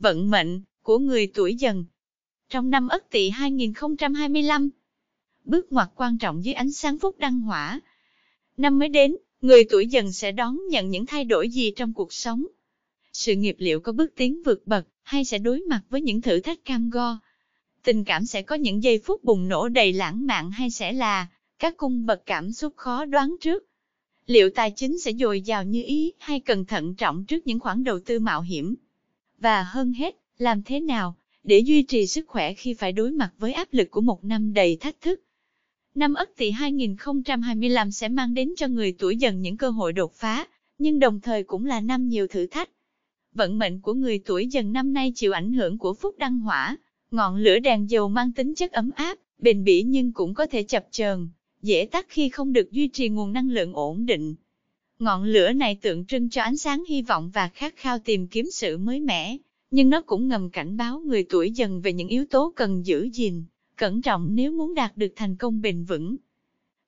vận mệnh của người tuổi dần. Trong năm Ất Tỵ 2025, bước ngoặt quan trọng dưới ánh sáng phúc đăng hỏa. Năm mới đến, người tuổi dần sẽ đón nhận những thay đổi gì trong cuộc sống? Sự nghiệp liệu có bước tiến vượt bậc hay sẽ đối mặt với những thử thách cam go? Tình cảm sẽ có những giây phút bùng nổ đầy lãng mạn hay sẽ là các cung bậc cảm xúc khó đoán trước? Liệu tài chính sẽ dồi dào như ý hay cần thận trọng trước những khoản đầu tư mạo hiểm? Và hơn hết, làm thế nào để duy trì sức khỏe khi phải đối mặt với áp lực của một năm đầy thách thức. Năm Ất Tỵ 2025 sẽ mang đến cho người tuổi dần những cơ hội đột phá, nhưng đồng thời cũng là năm nhiều thử thách. Vận mệnh của người tuổi dần năm nay chịu ảnh hưởng của phúc đăng hỏa, ngọn lửa đèn dầu mang tính chất ấm áp, bền bỉ nhưng cũng có thể chập chờn, dễ tắt khi không được duy trì nguồn năng lượng ổn định. Ngọn lửa này tượng trưng cho ánh sáng hy vọng và khát khao tìm kiếm sự mới mẻ, nhưng nó cũng ngầm cảnh báo người tuổi dần về những yếu tố cần giữ gìn, cẩn trọng nếu muốn đạt được thành công bền vững.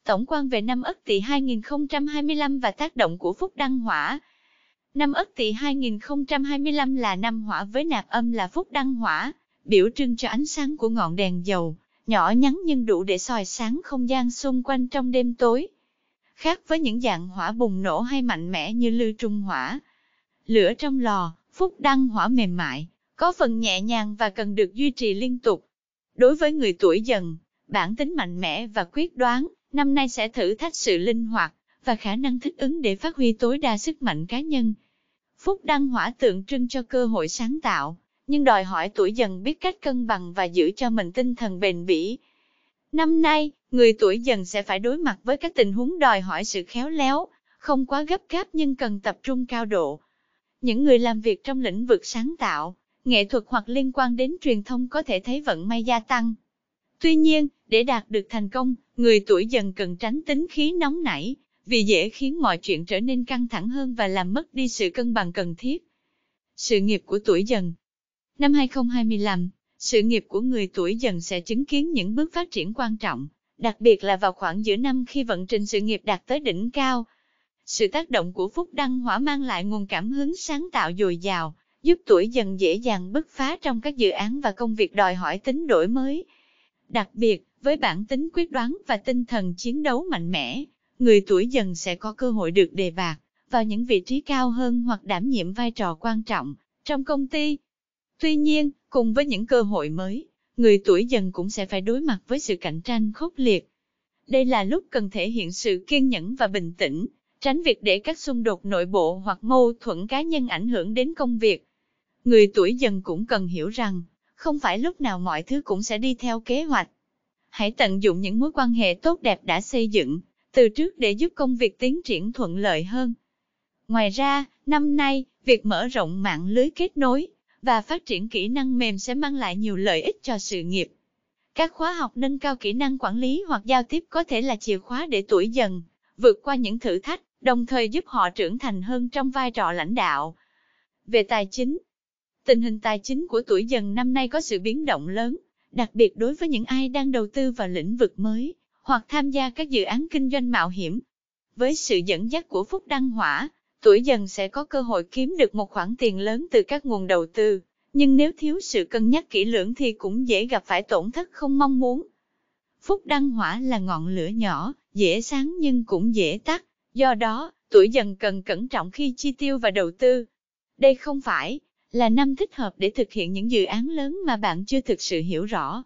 Tổng quan về năm Ất Tỵ 2025 và tác động của Phúc Đăng Hỏa. Năm Ất Tỵ 2025 là năm hỏa với nạp âm là Phúc Đăng Hỏa, biểu trưng cho ánh sáng của ngọn đèn dầu, nhỏ nhắn nhưng đủ để soi sáng không gian xung quanh trong đêm tối khác với những dạng hỏa bùng nổ hay mạnh mẽ như lưu trung hỏa. Lửa trong lò, phúc đăng hỏa mềm mại, có phần nhẹ nhàng và cần được duy trì liên tục. Đối với người tuổi dần, bản tính mạnh mẽ và quyết đoán, năm nay sẽ thử thách sự linh hoạt và khả năng thích ứng để phát huy tối đa sức mạnh cá nhân. Phúc đăng hỏa tượng trưng cho cơ hội sáng tạo, nhưng đòi hỏi tuổi dần biết cách cân bằng và giữ cho mình tinh thần bền bỉ, Năm nay, người tuổi dần sẽ phải đối mặt với các tình huống đòi hỏi sự khéo léo, không quá gấp gáp nhưng cần tập trung cao độ. Những người làm việc trong lĩnh vực sáng tạo, nghệ thuật hoặc liên quan đến truyền thông có thể thấy vận may gia tăng. Tuy nhiên, để đạt được thành công, người tuổi dần cần tránh tính khí nóng nảy, vì dễ khiến mọi chuyện trở nên căng thẳng hơn và làm mất đi sự cân bằng cần thiết. Sự nghiệp của tuổi dần Năm 2025 sự nghiệp của người tuổi dần sẽ chứng kiến những bước phát triển quan trọng, đặc biệt là vào khoảng giữa năm khi vận trình sự nghiệp đạt tới đỉnh cao. Sự tác động của Phúc Đăng Hỏa mang lại nguồn cảm hứng sáng tạo dồi dào, giúp tuổi dần dễ dàng bứt phá trong các dự án và công việc đòi hỏi tính đổi mới. Đặc biệt, với bản tính quyết đoán và tinh thần chiến đấu mạnh mẽ, người tuổi dần sẽ có cơ hội được đề bạt vào những vị trí cao hơn hoặc đảm nhiệm vai trò quan trọng trong công ty, Tuy nhiên, cùng với những cơ hội mới, người tuổi dần cũng sẽ phải đối mặt với sự cạnh tranh khốc liệt. Đây là lúc cần thể hiện sự kiên nhẫn và bình tĩnh, tránh việc để các xung đột nội bộ hoặc mâu thuẫn cá nhân ảnh hưởng đến công việc. Người tuổi dần cũng cần hiểu rằng, không phải lúc nào mọi thứ cũng sẽ đi theo kế hoạch. Hãy tận dụng những mối quan hệ tốt đẹp đã xây dựng từ trước để giúp công việc tiến triển thuận lợi hơn. Ngoài ra, năm nay, việc mở rộng mạng lưới kết nối và phát triển kỹ năng mềm sẽ mang lại nhiều lợi ích cho sự nghiệp. Các khóa học nâng cao kỹ năng quản lý hoặc giao tiếp có thể là chìa khóa để tuổi dần, vượt qua những thử thách, đồng thời giúp họ trưởng thành hơn trong vai trò lãnh đạo. Về tài chính Tình hình tài chính của tuổi dần năm nay có sự biến động lớn, đặc biệt đối với những ai đang đầu tư vào lĩnh vực mới, hoặc tham gia các dự án kinh doanh mạo hiểm. Với sự dẫn dắt của Phúc Đăng Hỏa, tuổi dần sẽ có cơ hội kiếm được một khoản tiền lớn từ các nguồn đầu tư, nhưng nếu thiếu sự cân nhắc kỹ lưỡng thì cũng dễ gặp phải tổn thất không mong muốn. Phúc đăng hỏa là ngọn lửa nhỏ, dễ sáng nhưng cũng dễ tắt, do đó, tuổi dần cần cẩn trọng khi chi tiêu và đầu tư. Đây không phải là năm thích hợp để thực hiện những dự án lớn mà bạn chưa thực sự hiểu rõ.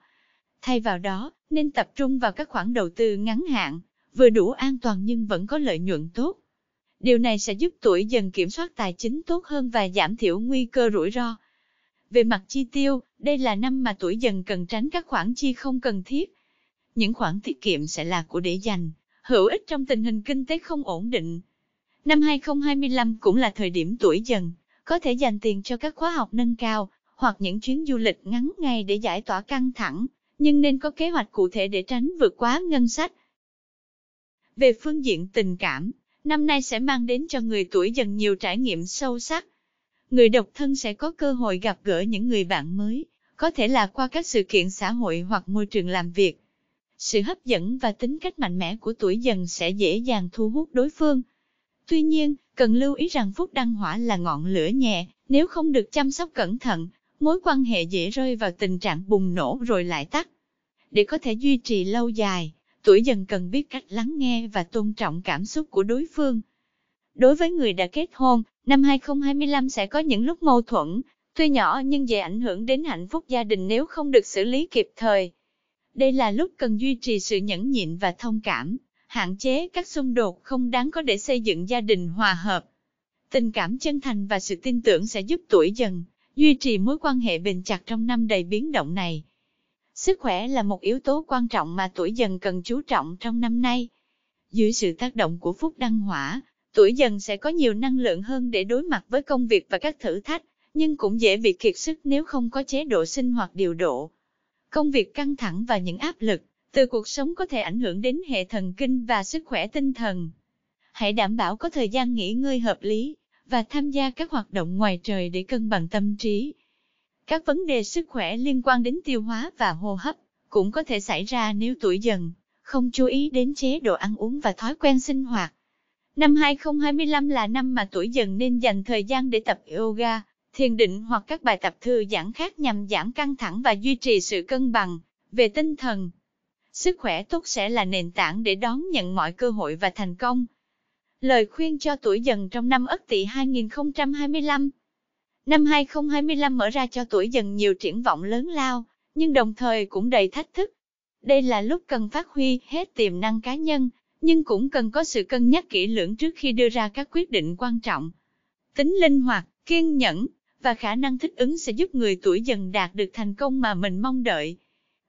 Thay vào đó, nên tập trung vào các khoản đầu tư ngắn hạn, vừa đủ an toàn nhưng vẫn có lợi nhuận tốt. Điều này sẽ giúp tuổi dần kiểm soát tài chính tốt hơn và giảm thiểu nguy cơ rủi ro. Về mặt chi tiêu, đây là năm mà tuổi dần cần tránh các khoản chi không cần thiết. Những khoản tiết kiệm sẽ là của để dành, hữu ích trong tình hình kinh tế không ổn định. Năm 2025 cũng là thời điểm tuổi dần, có thể dành tiền cho các khóa học nâng cao, hoặc những chuyến du lịch ngắn ngày để giải tỏa căng thẳng, nhưng nên có kế hoạch cụ thể để tránh vượt quá ngân sách. Về phương diện tình cảm, năm nay sẽ mang đến cho người tuổi dần nhiều trải nghiệm sâu sắc. Người độc thân sẽ có cơ hội gặp gỡ những người bạn mới, có thể là qua các sự kiện xã hội hoặc môi trường làm việc. Sự hấp dẫn và tính cách mạnh mẽ của tuổi dần sẽ dễ dàng thu hút đối phương. Tuy nhiên, cần lưu ý rằng phúc đăng hỏa là ngọn lửa nhẹ, nếu không được chăm sóc cẩn thận, mối quan hệ dễ rơi vào tình trạng bùng nổ rồi lại tắt. Để có thể duy trì lâu dài, tuổi dần cần biết cách lắng nghe và tôn trọng cảm xúc của đối phương. Đối với người đã kết hôn, năm 2025 sẽ có những lúc mâu thuẫn, tuy nhỏ nhưng dễ ảnh hưởng đến hạnh phúc gia đình nếu không được xử lý kịp thời. Đây là lúc cần duy trì sự nhẫn nhịn và thông cảm, hạn chế các xung đột không đáng có để xây dựng gia đình hòa hợp. Tình cảm chân thành và sự tin tưởng sẽ giúp tuổi dần duy trì mối quan hệ bền chặt trong năm đầy biến động này. Sức khỏe là một yếu tố quan trọng mà tuổi dần cần chú trọng trong năm nay. Dưới sự tác động của phúc đăng hỏa, tuổi dần sẽ có nhiều năng lượng hơn để đối mặt với công việc và các thử thách, nhưng cũng dễ bị kiệt sức nếu không có chế độ sinh hoạt điều độ. Công việc căng thẳng và những áp lực từ cuộc sống có thể ảnh hưởng đến hệ thần kinh và sức khỏe tinh thần. Hãy đảm bảo có thời gian nghỉ ngơi hợp lý và tham gia các hoạt động ngoài trời để cân bằng tâm trí. Các vấn đề sức khỏe liên quan đến tiêu hóa và hô hấp cũng có thể xảy ra nếu tuổi dần, không chú ý đến chế độ ăn uống và thói quen sinh hoạt. Năm 2025 là năm mà tuổi dần nên dành thời gian để tập yoga, thiền định hoặc các bài tập thư giãn khác nhằm giảm căng thẳng và duy trì sự cân bằng về tinh thần. Sức khỏe tốt sẽ là nền tảng để đón nhận mọi cơ hội và thành công. Lời khuyên cho tuổi dần trong năm Ất Tỵ 2025 Năm 2025 mở ra cho tuổi dần nhiều triển vọng lớn lao, nhưng đồng thời cũng đầy thách thức. Đây là lúc cần phát huy hết tiềm năng cá nhân, nhưng cũng cần có sự cân nhắc kỹ lưỡng trước khi đưa ra các quyết định quan trọng. Tính linh hoạt, kiên nhẫn và khả năng thích ứng sẽ giúp người tuổi dần đạt được thành công mà mình mong đợi.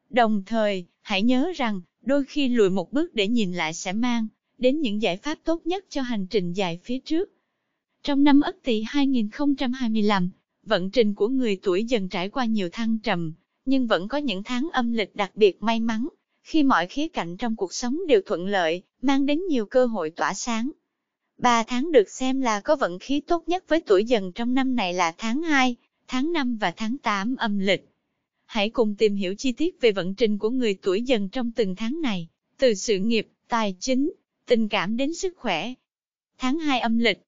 Đồng thời, hãy nhớ rằng, đôi khi lùi một bước để nhìn lại sẽ mang đến những giải pháp tốt nhất cho hành trình dài phía trước. Trong năm Ất Tỵ 2025, vận trình của người tuổi dần trải qua nhiều thăng trầm, nhưng vẫn có những tháng âm lịch đặc biệt may mắn, khi mọi khía cạnh trong cuộc sống đều thuận lợi, mang đến nhiều cơ hội tỏa sáng. Ba tháng được xem là có vận khí tốt nhất với tuổi dần trong năm này là tháng 2, tháng 5 và tháng 8 âm lịch. Hãy cùng tìm hiểu chi tiết về vận trình của người tuổi dần trong từng tháng này, từ sự nghiệp, tài chính, tình cảm đến sức khỏe. Tháng 2 âm lịch,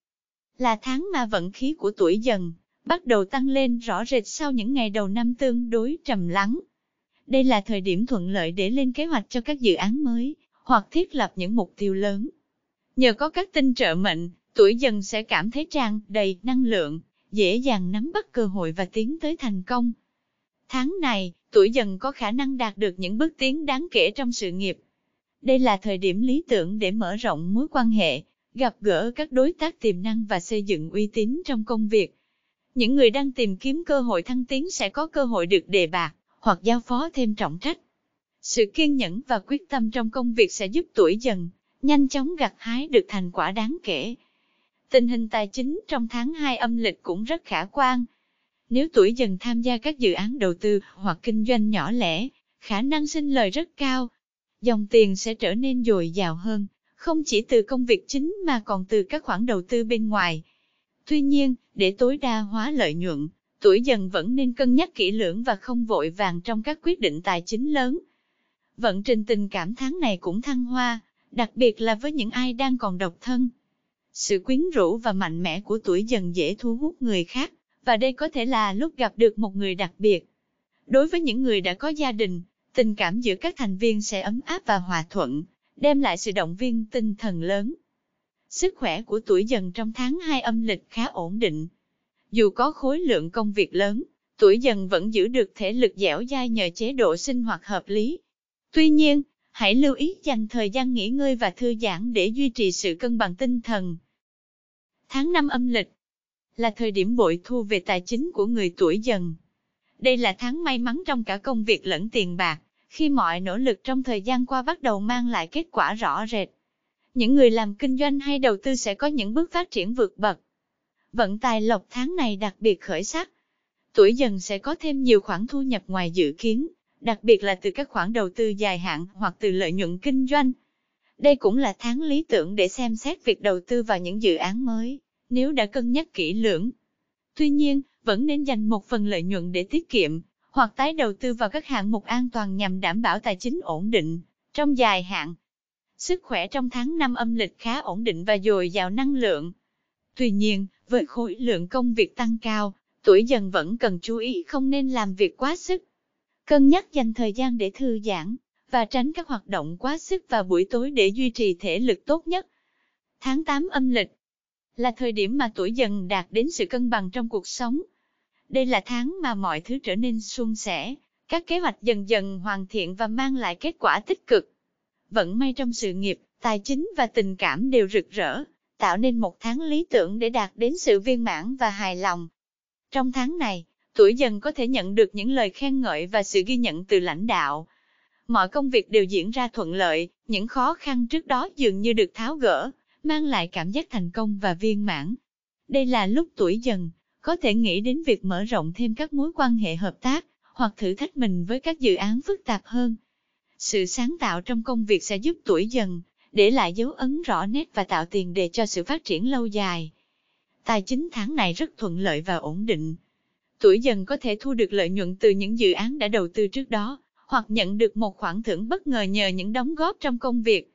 là tháng mà vận khí của tuổi dần, bắt đầu tăng lên rõ rệt sau những ngày đầu năm tương đối trầm lắng. Đây là thời điểm thuận lợi để lên kế hoạch cho các dự án mới, hoặc thiết lập những mục tiêu lớn. Nhờ có các tinh trợ mệnh, tuổi dần sẽ cảm thấy tràn đầy năng lượng, dễ dàng nắm bắt cơ hội và tiến tới thành công. Tháng này, tuổi dần có khả năng đạt được những bước tiến đáng kể trong sự nghiệp. Đây là thời điểm lý tưởng để mở rộng mối quan hệ, gặp gỡ các đối tác tiềm năng và xây dựng uy tín trong công việc. Những người đang tìm kiếm cơ hội thăng tiến sẽ có cơ hội được đề bạt hoặc giao phó thêm trọng trách. Sự kiên nhẫn và quyết tâm trong công việc sẽ giúp tuổi dần, nhanh chóng gặt hái được thành quả đáng kể. Tình hình tài chính trong tháng 2 âm lịch cũng rất khả quan. Nếu tuổi dần tham gia các dự án đầu tư hoặc kinh doanh nhỏ lẻ, khả năng sinh lời rất cao. Dòng tiền sẽ trở nên dồi dào hơn không chỉ từ công việc chính mà còn từ các khoản đầu tư bên ngoài. Tuy nhiên, để tối đa hóa lợi nhuận, tuổi dần vẫn nên cân nhắc kỹ lưỡng và không vội vàng trong các quyết định tài chính lớn. Vận trình tình cảm tháng này cũng thăng hoa, đặc biệt là với những ai đang còn độc thân. Sự quyến rũ và mạnh mẽ của tuổi dần dễ thu hút người khác, và đây có thể là lúc gặp được một người đặc biệt. Đối với những người đã có gia đình, tình cảm giữa các thành viên sẽ ấm áp và hòa thuận, đem lại sự động viên tinh thần lớn. Sức khỏe của tuổi dần trong tháng 2 âm lịch khá ổn định. Dù có khối lượng công việc lớn, tuổi dần vẫn giữ được thể lực dẻo dai nhờ chế độ sinh hoạt hợp lý. Tuy nhiên, hãy lưu ý dành thời gian nghỉ ngơi và thư giãn để duy trì sự cân bằng tinh thần. Tháng 5 âm lịch là thời điểm bội thu về tài chính của người tuổi dần. Đây là tháng may mắn trong cả công việc lẫn tiền bạc, khi mọi nỗ lực trong thời gian qua bắt đầu mang lại kết quả rõ rệt. Những người làm kinh doanh hay đầu tư sẽ có những bước phát triển vượt bậc. Vận tài lộc tháng này đặc biệt khởi sắc. Tuổi dần sẽ có thêm nhiều khoản thu nhập ngoài dự kiến, đặc biệt là từ các khoản đầu tư dài hạn hoặc từ lợi nhuận kinh doanh. Đây cũng là tháng lý tưởng để xem xét việc đầu tư vào những dự án mới, nếu đã cân nhắc kỹ lưỡng. Tuy nhiên, vẫn nên dành một phần lợi nhuận để tiết kiệm, hoặc tái đầu tư vào các hạng mục an toàn nhằm đảm bảo tài chính ổn định trong dài hạn. Sức khỏe trong tháng 5 âm lịch khá ổn định và dồi dào năng lượng. Tuy nhiên, với khối lượng công việc tăng cao, tuổi dần vẫn cần chú ý không nên làm việc quá sức. Cân nhắc dành thời gian để thư giãn và tránh các hoạt động quá sức vào buổi tối để duy trì thể lực tốt nhất. Tháng 8 âm lịch là thời điểm mà tuổi dần đạt đến sự cân bằng trong cuộc sống đây là tháng mà mọi thứ trở nên suôn sẻ, các kế hoạch dần dần hoàn thiện và mang lại kết quả tích cực. Vẫn may trong sự nghiệp, tài chính và tình cảm đều rực rỡ, tạo nên một tháng lý tưởng để đạt đến sự viên mãn và hài lòng. Trong tháng này, tuổi dần có thể nhận được những lời khen ngợi và sự ghi nhận từ lãnh đạo. Mọi công việc đều diễn ra thuận lợi, những khó khăn trước đó dường như được tháo gỡ, mang lại cảm giác thành công và viên mãn. Đây là lúc tuổi dần, có thể nghĩ đến việc mở rộng thêm các mối quan hệ hợp tác, hoặc thử thách mình với các dự án phức tạp hơn. Sự sáng tạo trong công việc sẽ giúp tuổi dần, để lại dấu ấn rõ nét và tạo tiền đề cho sự phát triển lâu dài. Tài chính tháng này rất thuận lợi và ổn định. Tuổi dần có thể thu được lợi nhuận từ những dự án đã đầu tư trước đó, hoặc nhận được một khoản thưởng bất ngờ nhờ những đóng góp trong công việc.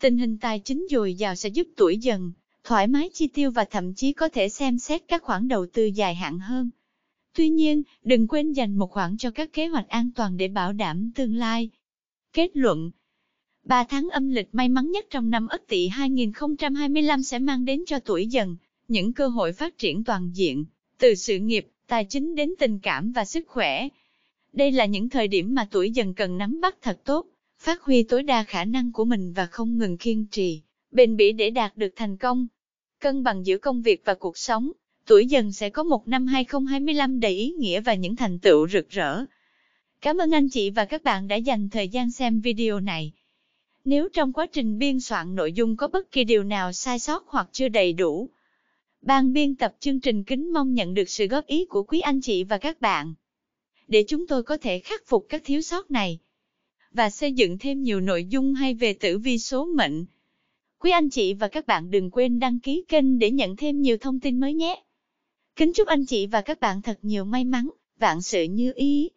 Tình hình tài chính dồi dào sẽ giúp tuổi dần thoải mái chi tiêu và thậm chí có thể xem xét các khoản đầu tư dài hạn hơn. Tuy nhiên, đừng quên dành một khoản cho các kế hoạch an toàn để bảo đảm tương lai. Kết luận 3 tháng âm lịch may mắn nhất trong năm Ất Tỵ 2025 sẽ mang đến cho tuổi dần những cơ hội phát triển toàn diện, từ sự nghiệp, tài chính đến tình cảm và sức khỏe. Đây là những thời điểm mà tuổi dần cần nắm bắt thật tốt, phát huy tối đa khả năng của mình và không ngừng kiên trì, bền bỉ để đạt được thành công cân bằng giữa công việc và cuộc sống, tuổi dần sẽ có một năm 2025 đầy ý nghĩa và những thành tựu rực rỡ. Cảm ơn anh chị và các bạn đã dành thời gian xem video này. Nếu trong quá trình biên soạn nội dung có bất kỳ điều nào sai sót hoặc chưa đầy đủ, ban biên tập chương trình kính mong nhận được sự góp ý của quý anh chị và các bạn để chúng tôi có thể khắc phục các thiếu sót này và xây dựng thêm nhiều nội dung hay về tử vi số mệnh Quý anh chị và các bạn đừng quên đăng ký kênh để nhận thêm nhiều thông tin mới nhé. Kính chúc anh chị và các bạn thật nhiều may mắn, vạn sự như ý.